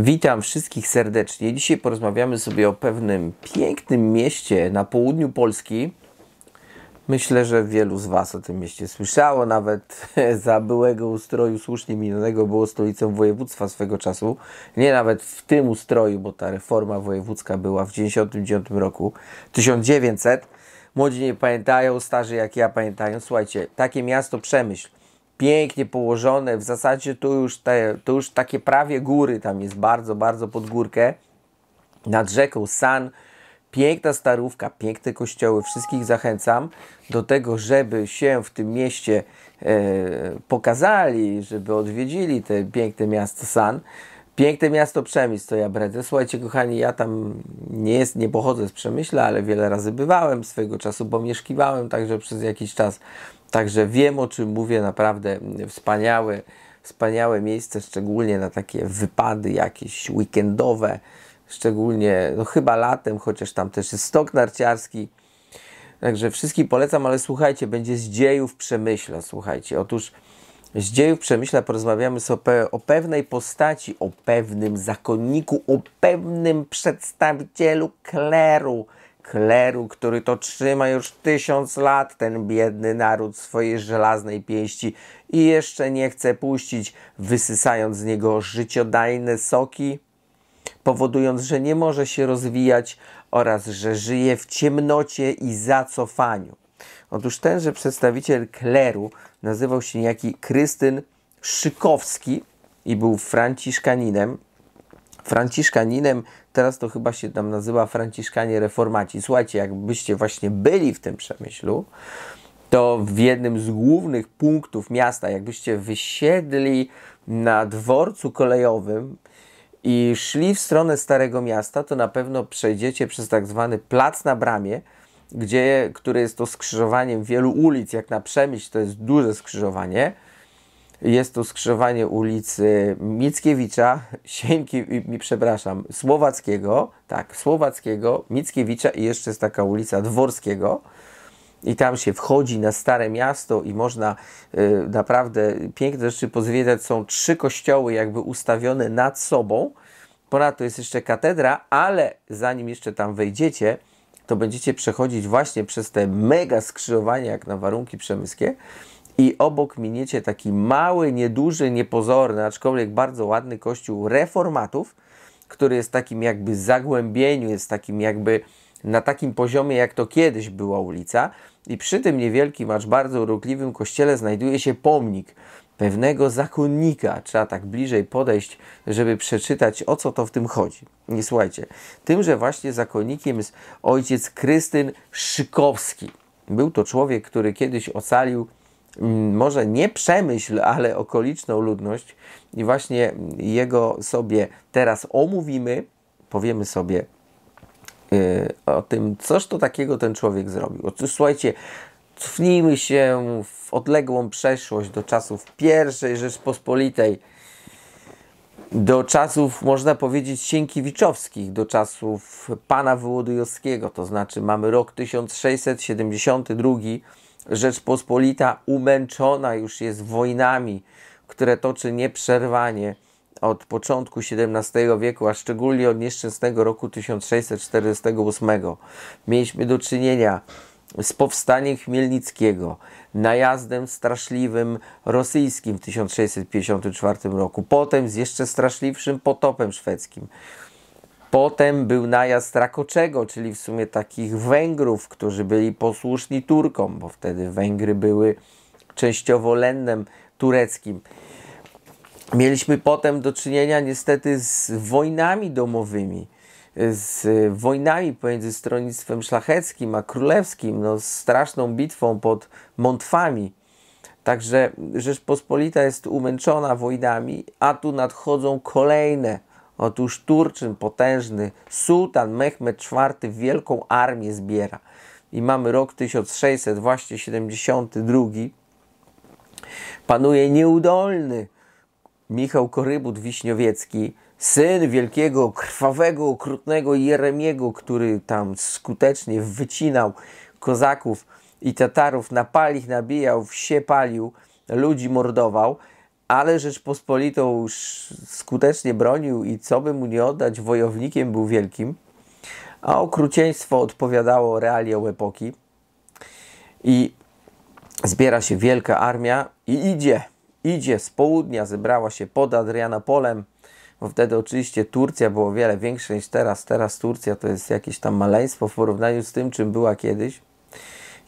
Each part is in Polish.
Witam wszystkich serdecznie. Dzisiaj porozmawiamy sobie o pewnym pięknym mieście na południu Polski. Myślę, że wielu z Was o tym mieście słyszało, nawet za byłego ustroju słusznie minionego było stolicą województwa swego czasu. Nie nawet w tym ustroju, bo ta reforma wojewódzka była w 1999 roku, 1900. Młodzi nie pamiętają, starzy jak ja pamiętają. Słuchajcie, takie miasto Przemyśl pięknie położone, w zasadzie tu już, te, tu już takie prawie góry, tam jest bardzo, bardzo pod górkę, nad rzeką San, piękna starówka, piękne kościoły, wszystkich zachęcam do tego, żeby się w tym mieście e, pokazali, żeby odwiedzili te piękne miasto San, Piękne miasto Przemysł to ja bredzę. Słuchajcie, kochani, ja tam nie, jest, nie pochodzę z Przemyśla, ale wiele razy bywałem swojego czasu, bo mieszkiwałem także przez jakiś czas. Także wiem o czym mówię, naprawdę wspaniałe, wspaniałe miejsce, szczególnie na takie wypady jakieś weekendowe, szczególnie no chyba latem, chociaż tam też jest stok narciarski. Także wszystkim polecam, ale słuchajcie, będzie z dziejów Przemyśla, słuchajcie. Otóż z dziejów Przemyśla porozmawiamy sobie o pewnej postaci, o pewnym zakonniku, o pewnym przedstawicielu kleru. Kleru, który to trzyma już tysiąc lat, ten biedny naród swojej żelaznej pięści i jeszcze nie chce puścić, wysysając z niego życiodajne soki, powodując, że nie może się rozwijać oraz że żyje w ciemnocie i zacofaniu. Otóż tenże przedstawiciel kleru nazywał się niejaki Krystyn Szykowski i był franciszkaninem. Franciszkaninem, teraz to chyba się tam nazywa Franciszkanie Reformaci. Słuchajcie, jakbyście właśnie byli w tym przemyślu, to w jednym z głównych punktów miasta, jakbyście wysiedli na dworcu kolejowym i szli w stronę Starego Miasta, to na pewno przejdziecie przez tak zwany plac na bramie, gdzie, które jest to skrzyżowaniem wielu ulic, jak na Przemyśl, to jest duże skrzyżowanie. Jest to skrzyżowanie ulicy Mickiewicza, Sienki, mi przepraszam, Słowackiego, tak, Słowackiego, Mickiewicza i jeszcze jest taka ulica Dworskiego. I tam się wchodzi na Stare Miasto i można y, naprawdę piękne rzeczy pozwiedzać. Są trzy kościoły jakby ustawione nad sobą. Ponadto jest jeszcze katedra, ale zanim jeszcze tam wejdziecie, to będziecie przechodzić właśnie przez te mega skrzyżowania jak na warunki przemyskie i obok miniecie taki mały, nieduży, niepozorny, aczkolwiek bardzo ładny kościół reformatów, który jest takim jakby zagłębieniu, jest takim jakby na takim poziomie, jak to kiedyś była ulica. I przy tym niewielkim, acz bardzo urokliwym kościele znajduje się pomnik pewnego zakonnika. Trzeba tak bliżej podejść, żeby przeczytać, o co to w tym chodzi. Nie słuchajcie. Tymże właśnie zakonnikiem jest ojciec Krystyn Szykowski. Był to człowiek, który kiedyś ocalił mm, może nie przemyśl, ale okoliczną ludność. I właśnie jego sobie teraz omówimy, powiemy sobie yy, o tym, coż to takiego ten człowiek zrobił. Otóż słuchajcie, cofnijmy się w odległą przeszłość do czasów I Rzeczpospolitej, do czasów, można powiedzieć, sienkiewiczowskich, do czasów pana Wołodyjowskiego, to znaczy mamy rok 1672, Rzeczpospolita umęczona już jest wojnami, które toczy nieprzerwanie od początku XVII wieku, a szczególnie od nieszczęsnego roku 1648. Mieliśmy do czynienia z powstaniem Chmielnickiego, najazdem straszliwym rosyjskim w 1654 roku, potem z jeszcze straszliwszym potopem szwedzkim. Potem był najazd Rakoczego, czyli w sumie takich Węgrów, którzy byli posłuszni Turkom, bo wtedy Węgry były częściowo lennem tureckim. Mieliśmy potem do czynienia niestety z wojnami domowymi z wojnami pomiędzy stronnictwem szlacheckim a królewskim, no, z straszną bitwą pod Montfami, Także Rzeczpospolita jest umęczona wojnami, a tu nadchodzą kolejne. Otóż Turczyn potężny, sułtan Mehmed IV wielką armię zbiera. I mamy rok 1672, Panuje nieudolny Michał Korybut Wiśniowiecki, syn wielkiego, krwawego, okrutnego Jeremiego, który tam skutecznie wycinał kozaków i Tatarów, napalił, ich nabijał, wsie palił, ludzi mordował, ale Rzeczpospolitą skutecznie bronił i co by mu nie oddać, wojownikiem był wielkim, a okrucieństwo odpowiadało realiom epoki. I zbiera się wielka armia i idzie, idzie z południa, zebrała się pod Adrianopolem, bo wtedy oczywiście Turcja była o wiele większa niż teraz. Teraz Turcja to jest jakieś tam maleństwo w porównaniu z tym, czym była kiedyś.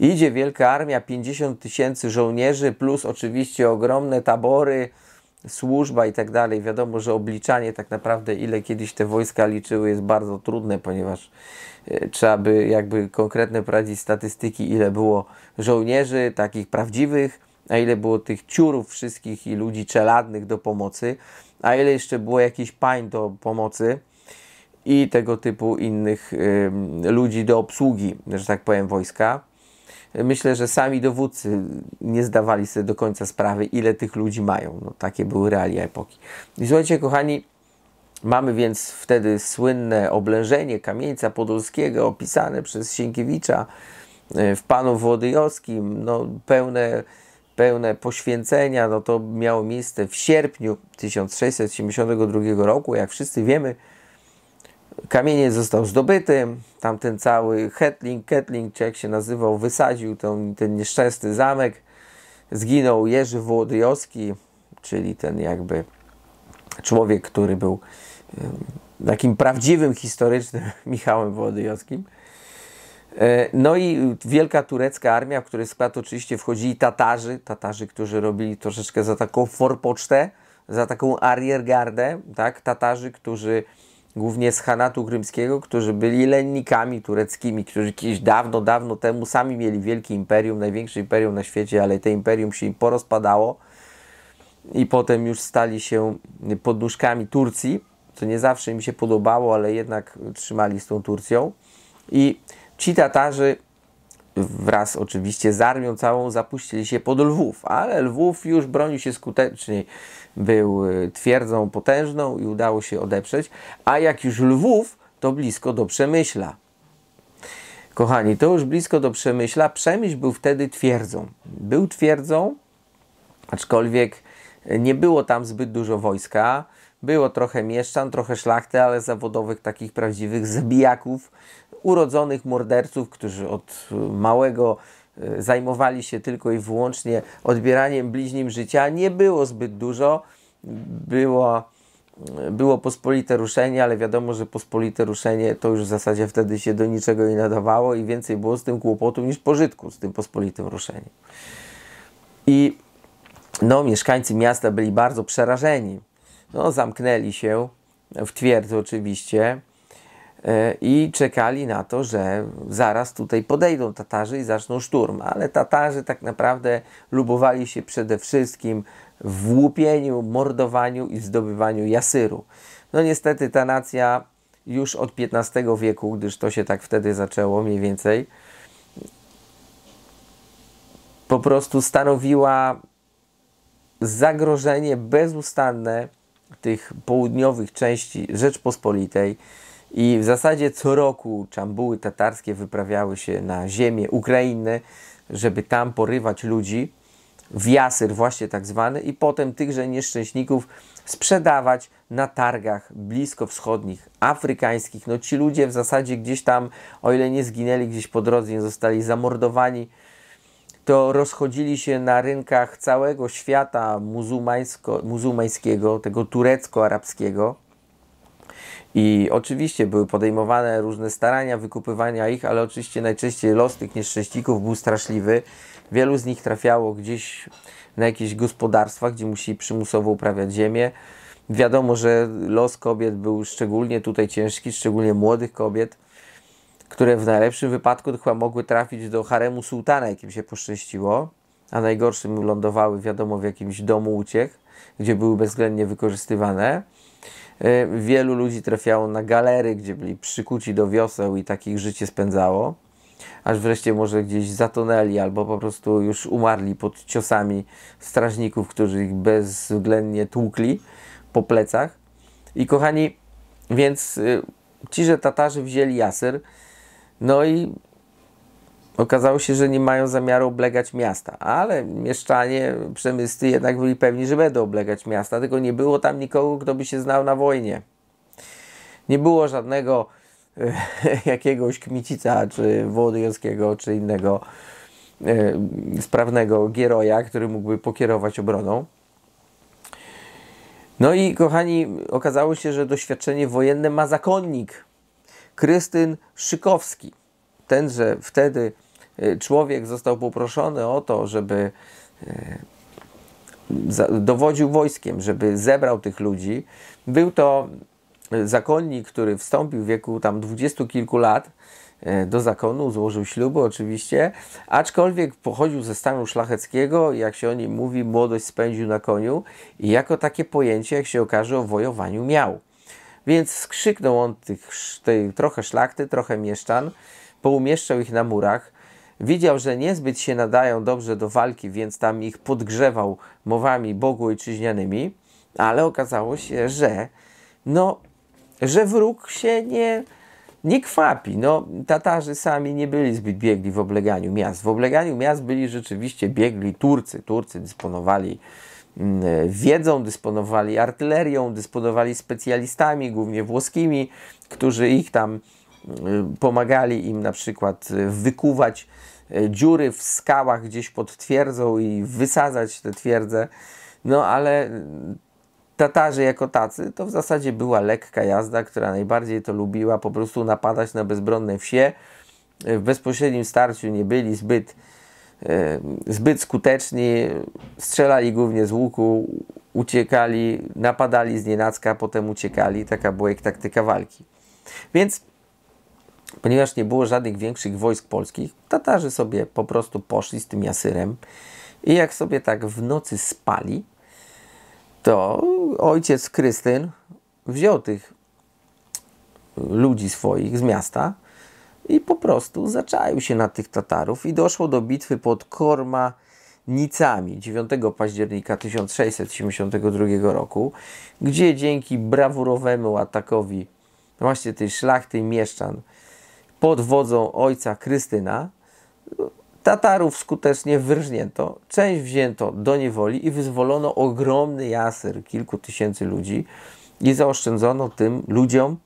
Idzie wielka armia, 50 tysięcy żołnierzy, plus oczywiście ogromne tabory, służba i tak dalej. Wiadomo, że obliczanie tak naprawdę, ile kiedyś te wojska liczyły, jest bardzo trudne, ponieważ e, trzeba by jakby konkretne prowadzić statystyki, ile było żołnierzy takich prawdziwych, a ile było tych ciurów wszystkich i ludzi czeladnych do pomocy a ile jeszcze było jakichś pań do pomocy i tego typu innych y, ludzi do obsługi, że tak powiem, wojska. Myślę, że sami dowódcy nie zdawali sobie do końca sprawy, ile tych ludzi mają. No, takie były realia epoki. I słuchajcie, kochani, mamy więc wtedy słynne oblężenie kamieńca podolskiego, opisane przez Sienkiewicza e, w Panu Włodyjowskim, no, pełne pełne poświęcenia, no to miało miejsce w sierpniu 1672 roku. Jak wszyscy wiemy, kamieniec został zdobyty, tamten cały Hetling, Ketling, czy jak się nazywał, wysadził ten, ten nieszczęsny zamek. Zginął Jerzy Włodyjowski, czyli ten jakby człowiek, który był takim prawdziwym, historycznym Michałem Włodyjowskim. E, no i wielka turecka armia, w której skład oczywiście wchodzili Tatarzy, Tatarzy, którzy robili troszeczkę za taką forpocztę, za taką ariergardę, tak? Tatarzy, którzy głównie z Hanatu Krymskiego, którzy byli lennikami tureckimi, którzy kiedyś dawno, dawno temu sami mieli wielkie imperium, największe imperium na świecie, ale to imperium się im porozpadało i potem już stali się podnóżkami Turcji, co nie zawsze im się podobało, ale jednak trzymali z tą Turcją. I Ci Tatarzy wraz oczywiście z armią całą zapuścili się pod Lwów, ale Lwów już bronił się skuteczniej, był e, twierdzą potężną i udało się odeprzeć, a jak już Lwów, to blisko do Przemyśla. Kochani, to już blisko do Przemyśla. Przemyśl był wtedy twierdzą. Był twierdzą, aczkolwiek nie było tam zbyt dużo wojska. Było trochę mieszczan, trochę szlachty, ale zawodowych takich prawdziwych zabijaków, urodzonych morderców, którzy od y, małego y, zajmowali się tylko i wyłącznie odbieraniem bliźnim życia. Nie było zbyt dużo. Było, y, było pospolite ruszenie, ale wiadomo, że pospolite ruszenie to już w zasadzie wtedy się do niczego nie nadawało i więcej było z tym kłopotu niż pożytku z tym pospolitym ruszeniem. I no, mieszkańcy miasta byli bardzo przerażeni. No, zamknęli się w twierdzy oczywiście e, i czekali na to, że zaraz tutaj podejdą Tatarzy i zaczną szturm. Ale Tatarzy tak naprawdę lubowali się przede wszystkim w łupieniu, mordowaniu i zdobywaniu Jasyru. No niestety ta nacja już od XV wieku, gdyż to się tak wtedy zaczęło mniej więcej, po prostu stanowiła zagrożenie bezustanne tych południowych części Rzeczpospolitej i w zasadzie co roku czambuły tatarskie wyprawiały się na ziemię Ukrainy, żeby tam porywać ludzi, w jasyr właśnie tak zwany i potem tychże nieszczęśników sprzedawać na targach bliskowschodnich, afrykańskich. No ci ludzie w zasadzie gdzieś tam, o ile nie zginęli gdzieś po drodze, nie zostali zamordowani, to rozchodzili się na rynkach całego świata muzułmańskiego, tego turecko-arabskiego. I oczywiście były podejmowane różne starania wykupywania ich, ale oczywiście najczęściej los tych nieszczęśników był straszliwy. Wielu z nich trafiało gdzieś na jakieś gospodarstwa, gdzie musieli przymusowo uprawiać ziemię. Wiadomo, że los kobiet był szczególnie tutaj ciężki, szczególnie młodych kobiet które w najlepszym wypadku chyba mogły trafić do haremu sułtana, jakim się poszczęściło, a najgorszym lądowały, wiadomo, w jakimś domu uciech, gdzie były bezwzględnie wykorzystywane. Y, wielu ludzi trafiało na galery, gdzie byli przykuci do wioseł i takich życie spędzało, aż wreszcie może gdzieś zatonęli albo po prostu już umarli pod ciosami strażników, którzy ich bezwzględnie tłukli po plecach. I kochani, więc y, ci, że Tatarzy wzięli Jasyr, no i okazało się, że nie mają zamiaru oblegać miasta, ale mieszczanie przemysty jednak byli pewni, że będą oblegać miasta, tylko nie było tam nikogo, kto by się znał na wojnie. Nie było żadnego e, jakiegoś Kmicica, czy Wołodyjowskiego, czy innego e, sprawnego Gieroja, który mógłby pokierować obroną. No i kochani, okazało się, że doświadczenie wojenne ma zakonnik. Krystyn Szykowski. Tenże wtedy e, człowiek został poproszony o to, żeby e, dowodził wojskiem, żeby zebrał tych ludzi. Był to e, zakonnik, który wstąpił w wieku tam dwudziestu kilku lat do zakonu, złożył śluby oczywiście, aczkolwiek pochodził ze stanu szlacheckiego, jak się o nim mówi, młodość spędził na koniu i jako takie pojęcie, jak się okaże, o wojowaniu miał. Więc skrzyknął on tych, tej, trochę szlachty, trochę mieszczan, poumieszczał ich na murach. Widział, że niezbyt się nadają dobrze do walki, więc tam ich podgrzewał mowami Bogu ojczyźnianymi, ale okazało się, że no, że wróg się nie, nie kwapi. No, Tatarzy sami nie byli zbyt biegli w obleganiu miast. W obleganiu miast byli rzeczywiście biegli Turcy. Turcy dysponowali Mm, e, wiedzą, dysponowali artylerią, dysponowali specjalistami, głównie włoskimi, którzy ich tam mm, pomagali im na przykład e, wykuwać e, dziury w skałach gdzieś pod twierdzą i wysadzać te twierdze. No ale mm, Tatarzy jako tacy to w zasadzie była lekka jazda, która najbardziej to lubiła po prostu napadać na bezbronne wsie. W bezpośrednim starciu nie byli zbyt E, zbyt skuteczni, strzelali głównie z łuku, uciekali, napadali z nienacka, potem uciekali. Taka była ich taktyka walki. Więc ponieważ nie było żadnych większych wojsk polskich, Tatarzy sobie po prostu poszli z tym Jasyrem i jak sobie tak w nocy spali, to ojciec Krystyn wziął tych ludzi swoich z miasta, i po prostu zaczaił się na tych Tatarów i doszło do bitwy pod Korma Nicami 9 października 1672 roku, gdzie dzięki brawurowemu atakowi właśnie tej szlachty mieszczan pod wodzą ojca Krystyna Tatarów skutecznie wyrżnięto, część wzięto do niewoli i wyzwolono ogromny jasyr kilku tysięcy ludzi i zaoszczędzono tym ludziom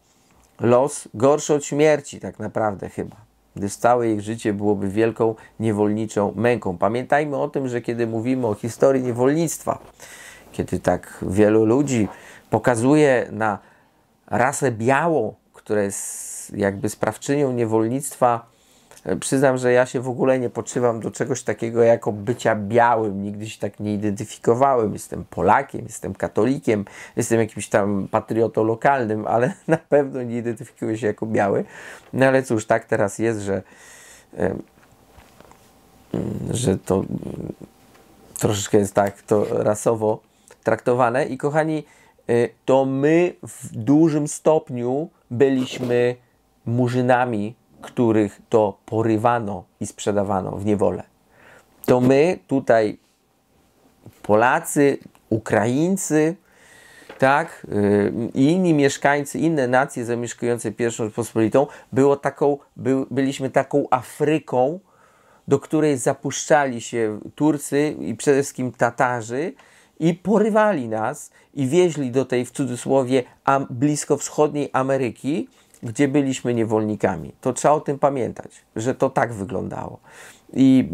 los gorszy od śmierci, tak naprawdę chyba, gdyż całe ich życie byłoby wielką niewolniczą męką. Pamiętajmy o tym, że kiedy mówimy o historii niewolnictwa, kiedy tak wielu ludzi pokazuje na rasę białą, która jest jakby sprawczynią niewolnictwa E, przyznam, że ja się w ogóle nie poczywam do czegoś takiego jako bycia białym. Nigdy się tak nie identyfikowałem. Jestem Polakiem, jestem katolikiem, jestem jakimś tam patriotą lokalnym, ale na pewno nie identyfikuję się jako biały. No ale cóż, tak teraz jest, że, że to mm, troszeczkę jest tak to rasowo traktowane. I kochani, y, to my w dużym stopniu byliśmy murzynami których to porywano i sprzedawano w niewolę. To my tutaj, Polacy, Ukraińcy, tak, y, i inni mieszkańcy, inne nacje zamieszkujące pierwszą Rzeczpospolitą, było taką, by, byliśmy taką Afryką, do której zapuszczali się Turcy i przede wszystkim Tatarzy i porywali nas i wieźli do tej w cudzysłowie am, blisko wschodniej Ameryki, gdzie byliśmy niewolnikami. To trzeba o tym pamiętać, że to tak wyglądało. I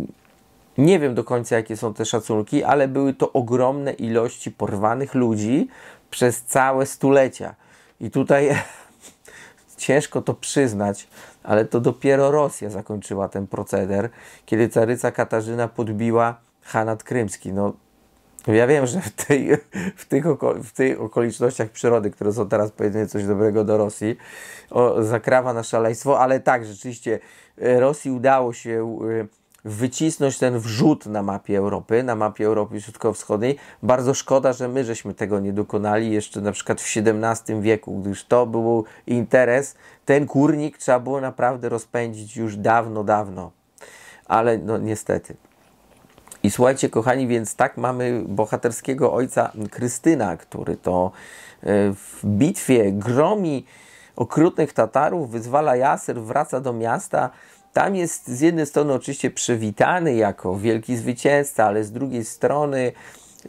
nie wiem do końca, jakie są te szacunki, ale były to ogromne ilości porwanych ludzi przez całe stulecia. I tutaj ciężko to przyznać, ale to dopiero Rosja zakończyła ten proceder, kiedy caryca Katarzyna podbiła Hanat Krymski. No, ja wiem, że w, tej, w, tych w tych okolicznościach przyrody, które są teraz powiedzmy coś dobrego do Rosji, o, zakrawa na szaleństwo, ale tak, rzeczywiście e, Rosji udało się e, wycisnąć ten wrzut na mapie Europy, na mapie Europy Środkowo-Wschodniej. Bardzo szkoda, że my żeśmy tego nie dokonali jeszcze na przykład w XVII wieku, gdyż to był interes. Ten kurnik trzeba było naprawdę rozpędzić już dawno, dawno. Ale no niestety. I słuchajcie, kochani, więc tak mamy bohaterskiego ojca Krystyna, który to e, w bitwie gromi okrutnych Tatarów, wyzwala Jaser, wraca do miasta. Tam jest z jednej strony oczywiście przywitany jako wielki zwycięzca, ale z drugiej strony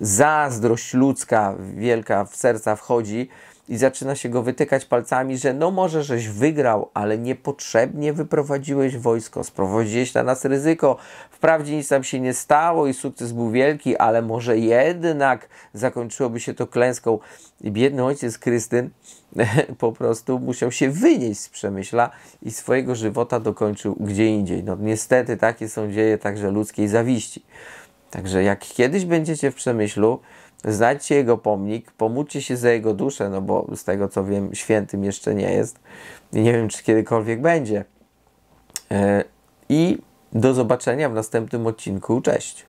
zazdrość ludzka wielka w serca wchodzi i zaczyna się go wytykać palcami, że no może żeś wygrał, ale niepotrzebnie wyprowadziłeś wojsko, sprowadziłeś na nas ryzyko. Wprawdzie nic nam się nie stało i sukces był wielki, ale może jednak zakończyłoby się to klęską. I biedny ojciec Krystyn po prostu musiał się wynieść z Przemyśla i swojego żywota dokończył gdzie indziej. No niestety takie są dzieje także ludzkiej zawiści. Także jak kiedyś będziecie w Przemyślu, znajdźcie jego pomnik, pomódlcie się za jego duszę, no bo z tego co wiem, świętym jeszcze nie jest i nie wiem, czy kiedykolwiek będzie. E, I do zobaczenia w następnym odcinku. Cześć!